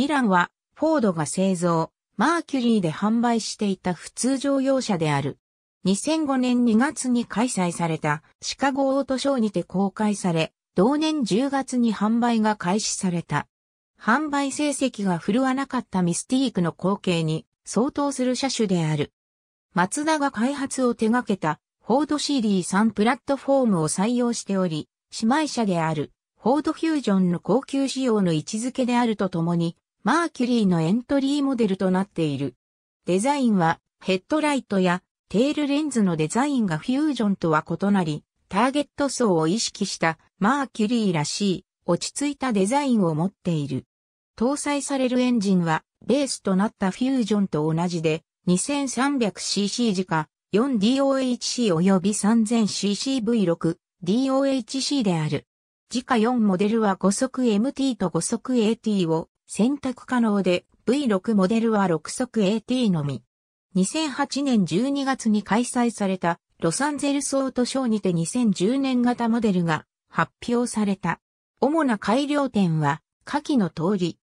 ミランは、フォードが製造、マーキュリーで販売していた普通乗用車である。2005年2月に開催されたシカゴオートショーにて公開され、同年10月に販売が開始された。販売成績が振るわなかったミスティークの光景に相当する車種である。マツダが開発を手掛けたフォード CD3 プラットフォームを採用しており、姉妹車であるフォードフュージョンの高級仕様の位置づけであるとともに、マーキュリーのエントリーモデルとなっている。デザインはヘッドライトやテールレンズのデザインがフュージョンとは異なり、ターゲット層を意識したマーキュリーらしい落ち着いたデザインを持っている。搭載されるエンジンはベースとなったフュージョンと同じで 2300cc 時価 4DOHC 及び 3000ccV6DOHC である。時価4モデルは5速 MT と5速 AT を選択可能で V6 モデルは6速 AT のみ。2008年12月に開催されたロサンゼルスオートショーにて2010年型モデルが発表された。主な改良点は下記の通り。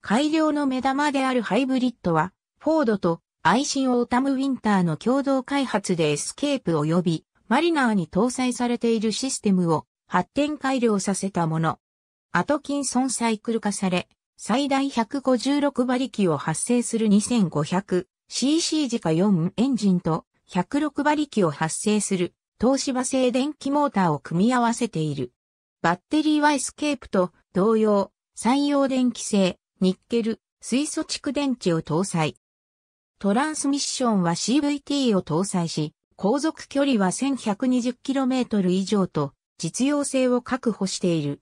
改良の目玉であるハイブリッドはフォードとアイシンオータムウィンターの共同開発でエスケープ及びマリナーに搭載されているシステムを発展改良させたもの。アトキンソンサイクル化され、最大156馬力を発生する 2500cc 自家4エンジンと106馬力を発生する東芝製電気モーターを組み合わせている。バッテリーはエスケープと同様、採用電気製、ニッケル、水素蓄電池を搭載。トランスミッションは CVT を搭載し、航続距離は 1120km 以上と実用性を確保している。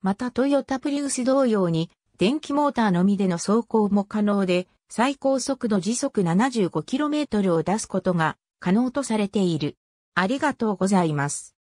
またトヨタプリウス同様に電気モーターのみでの走行も可能で、最高速度時速 75km を出すことが可能とされている。ありがとうございます。